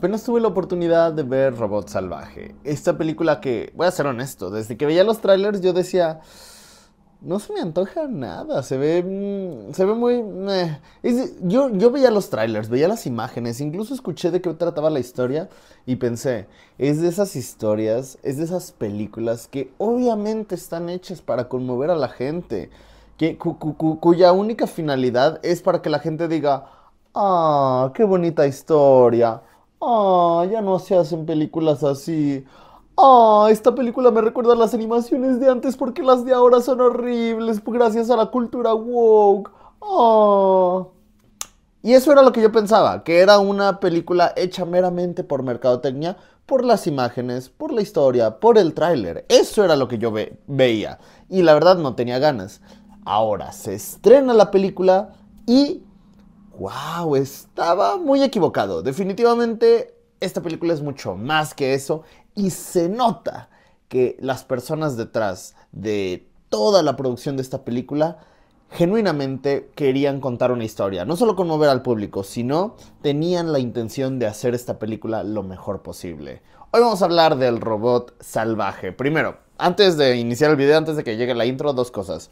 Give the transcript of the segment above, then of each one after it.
Apenas tuve la oportunidad de ver Robot Salvaje. Esta película que, voy a ser honesto, desde que veía los trailers yo decía, no se me antoja nada, se ve, mm, se ve muy... yo, yo veía los trailers, veía las imágenes, incluso escuché de qué trataba la historia y pensé, es de esas historias, es de esas películas que obviamente están hechas para conmover a la gente, que, cuya única finalidad es para que la gente diga, ah, qué bonita historia, Ah, ya no se hacen películas así. Ah, esta película me recuerda a las animaciones de antes porque las de ahora son horribles gracias a la cultura woke. Ah, Y eso era lo que yo pensaba, que era una película hecha meramente por mercadotecnia, por las imágenes, por la historia, por el tráiler. Eso era lo que yo veía. Y la verdad no tenía ganas. Ahora se estrena la película y wow, estaba muy equivocado. Definitivamente esta película es mucho más que eso y se nota que las personas detrás de toda la producción de esta película genuinamente querían contar una historia, no solo conmover al público, sino tenían la intención de hacer esta película lo mejor posible. Hoy vamos a hablar del robot salvaje. Primero, antes de iniciar el video, antes de que llegue la intro, dos cosas.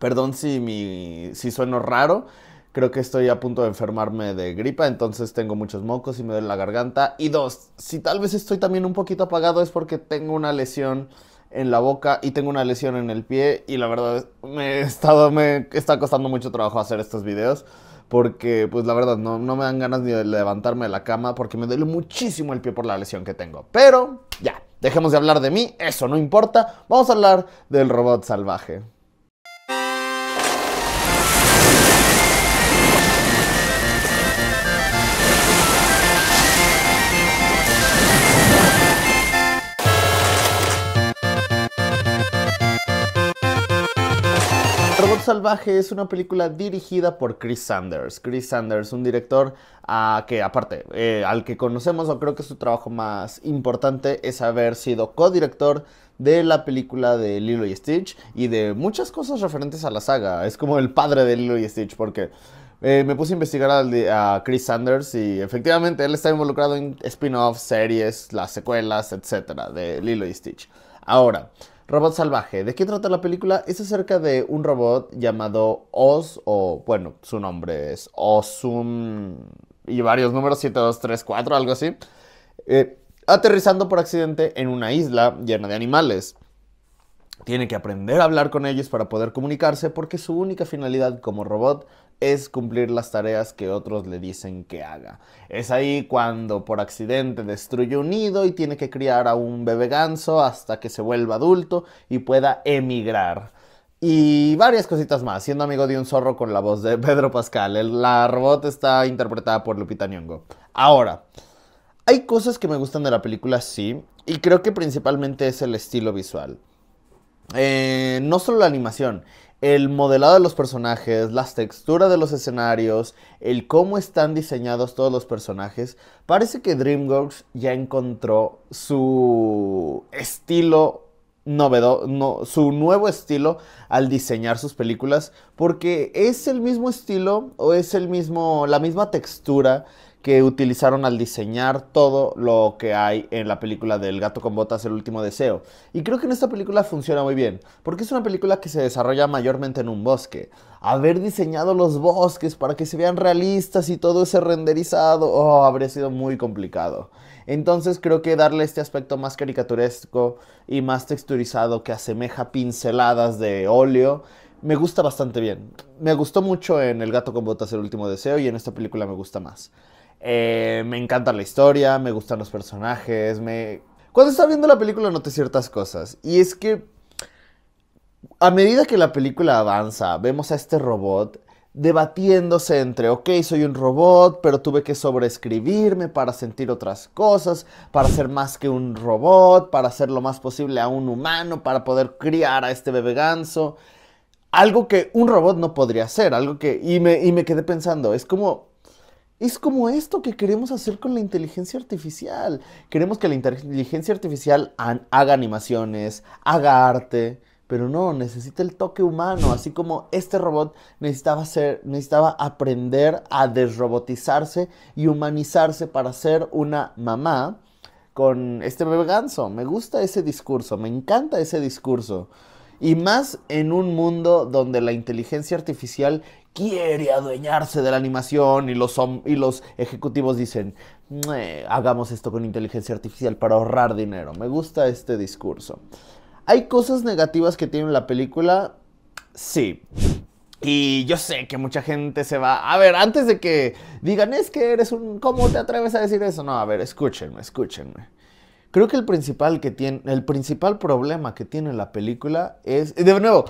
Perdón si, mi, si sueno raro creo que estoy a punto de enfermarme de gripa, entonces tengo muchos mocos y me duele la garganta. Y dos, si tal vez estoy también un poquito apagado es porque tengo una lesión en la boca y tengo una lesión en el pie y la verdad me, he estado, me está costando mucho trabajo hacer estos videos porque pues la verdad no, no me dan ganas ni de levantarme de la cama porque me duele muchísimo el pie por la lesión que tengo. Pero ya, dejemos de hablar de mí, eso no importa, vamos a hablar del robot salvaje. Salvaje es una película dirigida por Chris Sanders. Chris Sanders, un director a ah, que aparte, eh, al que conocemos o creo que su trabajo más importante es haber sido codirector de la película de Lilo y Stitch y de muchas cosas referentes a la saga. Es como el padre de Lilo y Stitch porque... Eh, me puse a investigar a, a, Chris Sanders y efectivamente él está involucrado en spin-offs, series, las secuelas, etcétera, de Lilo y Stitch. Ahora, Robot Salvaje. ¿De qué trata la película? Es acerca de un robot llamado Oz, o bueno, su nombre es Ozum y varios números, 7, 2, algo así. Eh, aterrizando por accidente en una isla llena de animales. Tiene que aprender a hablar con ellos para poder comunicarse porque su única finalidad como robot es cumplir las tareas que otros le dicen que haga. Es ahí cuando por accidente destruye un nido y tiene que criar a un bebé ganso hasta que se vuelva adulto y pueda emigrar. Y varias cositas más, siendo amigo de un zorro con la voz de Pedro Pascal. El, la robot está interpretada por Lupita Nyong'o. Ahora, hay cosas que me gustan de la película, sí, y creo que principalmente es el estilo visual. Eh, no solo la animación, el modelado de los personajes, las texturas de los escenarios, el cómo están diseñados todos los personajes, parece que DreamWorks ya encontró su estilo novedo, su nuevo estilo al diseñar sus películas, porque es el mismo estilo o es el mismo, la misma textura que utilizaron al diseñar todo lo que hay en la película del gato con botas, el último deseo. Y creo que en esta película funciona muy bien, porque es una película que se desarrolla mayormente en un bosque. Haber diseñado los bosques para que se vean realistas y todo ese renderizado, oh, habría sido muy complicado. Entonces creo que darle este aspecto más caricaturesco y más texturizado que asemeja pinceladas de óleo me gusta bastante bien. Me gustó mucho en El gato con botas, el último deseo y en esta película me gusta más. Eh, me encanta la historia, me gustan los personajes, me... Cuando estaba viendo la película noté ciertas cosas. Y es que a medida que la película avanza, vemos a este robot debatiéndose entre, ok, soy un robot, pero tuve que sobreescribirme para sentir otras cosas, para ser más que un robot, para ser lo más posible a un humano, para poder criar a este bebé ganso. Algo que un robot no podría hacer, algo que... Y me, y me quedé pensando, es como es como esto que queremos hacer con la inteligencia artificial. Queremos que la inteligencia artificial haga animaciones, haga arte, pero no, necesita el toque humano, así como este robot necesitaba, necesitaba aprender a desrobotizarse y humanizarse para ser una mamá con este bebé ganso. Me gusta ese discurso, me encanta ese discurso. Y más en un mundo donde la inteligencia artificial quiere adueñarse de la animación y los, y los ejecutivos dicen, hagamos esto con inteligencia artificial para ahorrar dinero. Me gusta este discurso. ¿Hay cosas negativas que tiene la película? Sí. Y yo sé que mucha gente se va. A ver, antes de que digan, es que eres un. ¿Cómo te atreves a decir eso? No, a ver, escúchenme, escúchenme. Creo que el principal que tiene, el principal problema que tiene la película es, de nuevo,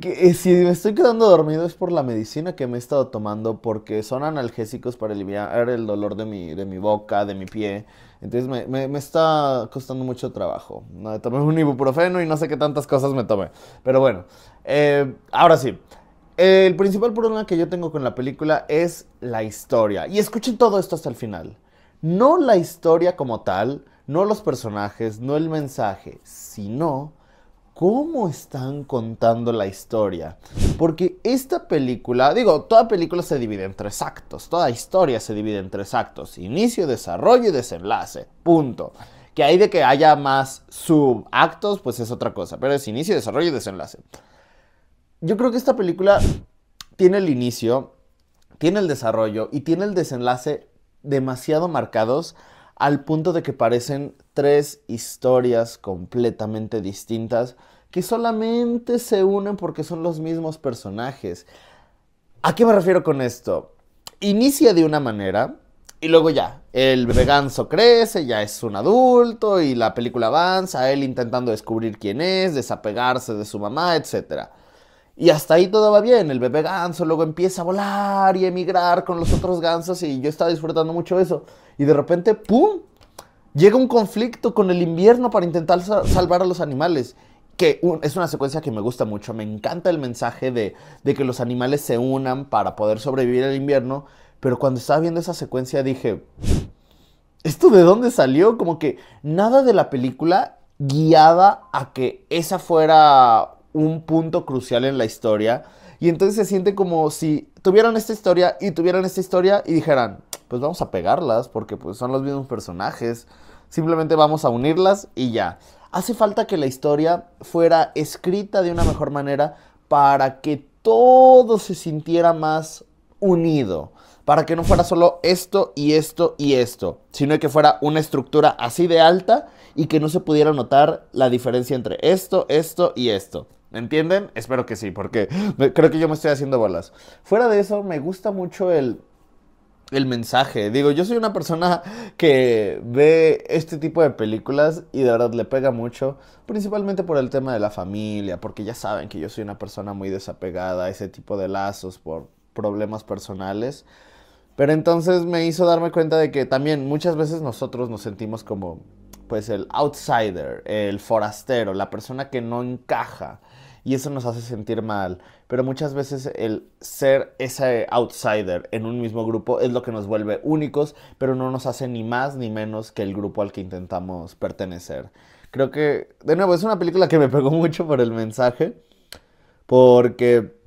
que, eh, si me estoy quedando dormido es por la medicina que me he estado tomando porque son analgésicos para aliviar el dolor de mi, de mi boca, de mi pie. Entonces me, está costando mucho trabajo. tomé un ibuprofeno y no sé qué tantas cosas me tomé. Pero bueno, eh, ahora sí. El principal problema que yo tengo con la película es la historia. Y escuchen todo esto hasta el final. No la historia como tal, no los personajes, no el mensaje, sino cómo están contando la historia. Porque esta película, digo, toda película se divide en tres actos, toda historia se divide en tres actos, inicio, desarrollo y desenlace, punto. Que hay de que haya más subactos, pues es otra cosa, pero es inicio, desarrollo y desenlace. Yo creo que esta película tiene el inicio, tiene el desarrollo y tiene el desenlace demasiado marcados al punto de que parecen tres historias completamente distintas que solamente se unen porque son los mismos personajes. ¿A qué me refiero con esto? Inicia de una manera y luego ya, el ganso crece, ya es un adulto y la película avanza, él intentando descubrir quién es, desapegarse de su mamá, etc. Y hasta ahí todo va bien. El bebé ganso luego empieza a volar y emigrar con los otros gansos y yo estaba disfrutando mucho eso. Y de repente, ¡pum! Llega un conflicto con el invierno para intentar salvar a los animales que es una secuencia que me gusta mucho. Me encanta el mensaje de, de, que los animales se unan para poder sobrevivir al invierno. Pero cuando estaba viendo esa secuencia dije, ¿esto de dónde salió? Como que nada de la película guiada a que esa fuera un punto crucial en la historia. Y entonces se siente como si tuvieran esta historia y tuvieran esta historia y dijeran, pues vamos a pegarlas porque pues son los mismos personajes. Simplemente vamos a unirlas y ya. Hace falta que la historia fuera escrita de una mejor manera para que todo se sintiera más unido. Para que no fuera solo esto y esto y esto, sino que fuera una estructura así de alta y que no se pudiera notar la diferencia entre esto, esto y esto. ¿Me ¿Entienden? Espero que sí, porque creo que yo me estoy haciendo bolas. Fuera de eso, me gusta mucho el, el mensaje. Digo, yo soy una persona que ve este tipo de películas y de verdad le pega mucho, principalmente por el tema de la familia, porque ya saben que yo soy una persona muy desapegada a ese tipo de lazos por problemas personales. Pero entonces me hizo darme cuenta de que también muchas veces nosotros nos sentimos como pues el outsider, el forastero, la persona que no encaja. Y eso nos hace sentir mal. Pero muchas veces el ser ese outsider en un mismo grupo es lo que nos vuelve únicos, pero no nos hace ni más ni menos que el grupo al que intentamos pertenecer. Creo que, de nuevo, es una película que me pegó mucho por el mensaje, porque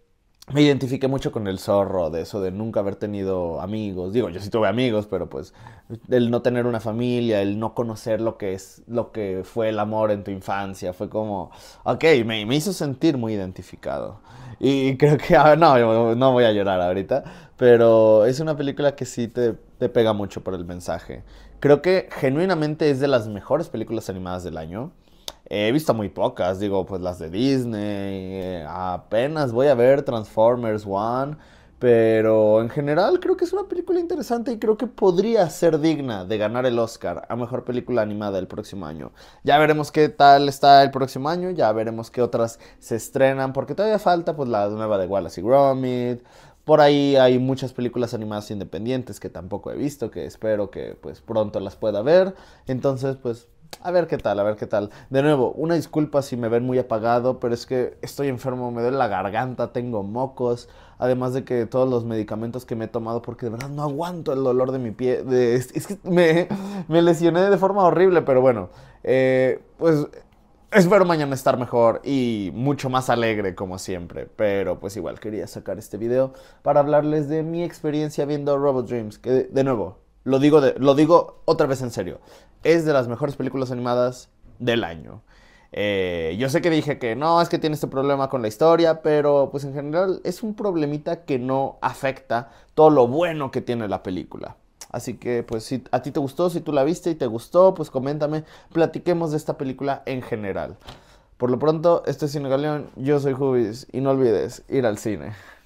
me identifiqué mucho con el zorro, de eso de nunca haber tenido amigos. Digo, yo sí tuve amigos, pero pues el no tener una familia, el no conocer lo que es, lo que fue el amor en tu infancia, fue como, ok, me, me hizo sentir muy identificado. Y creo que, ah, no, no voy a llorar ahorita, pero es una película que sí te pega mucho por el mensaje. Creo que genuinamente es de las mejores películas animadas del año. He visto muy pocas, digo, pues las de Disney. Eh, apenas voy a ver Transformers One. Pero en general creo que es una película interesante y creo que podría ser digna de ganar el Oscar a Mejor Película Animada el próximo año. Ya veremos qué tal está el próximo año, ya veremos qué otras se estrenan, porque todavía falta pues la nueva de Wallace y Gromit. Por ahí hay muchas películas animadas independientes que tampoco he visto, que espero que pues pronto las pueda ver. Entonces pues a ver qué tal, a ver qué tal. De nuevo, una disculpa si me ven muy apagado, pero es que estoy enfermo, me duele la garganta, tengo mocos, además de que todos los medicamentos que me he tomado, porque de verdad no aguanto el dolor de mi pie. es, que me, lesioné de forma horrible, pero bueno, eh, pues espero mañana estar mejor y mucho más alegre como siempre. Pero pues igual quería sacar este video para hablarles de mi experiencia viendo Robot Dreams, que de nuevo, lo digo, lo digo otra vez en serio. Es de las mejores películas animadas del año. Eh, yo sé que dije que no, es que tiene este problema con la historia, pero pues en general es un problemita que no afecta todo lo bueno que tiene la película. Así que pues si a ti te gustó, si tú la viste y te gustó, pues coméntame, platiquemos de esta película en general. Por lo pronto, esto es Cine Galeón, yo soy Jubis y no olvides ir al cine.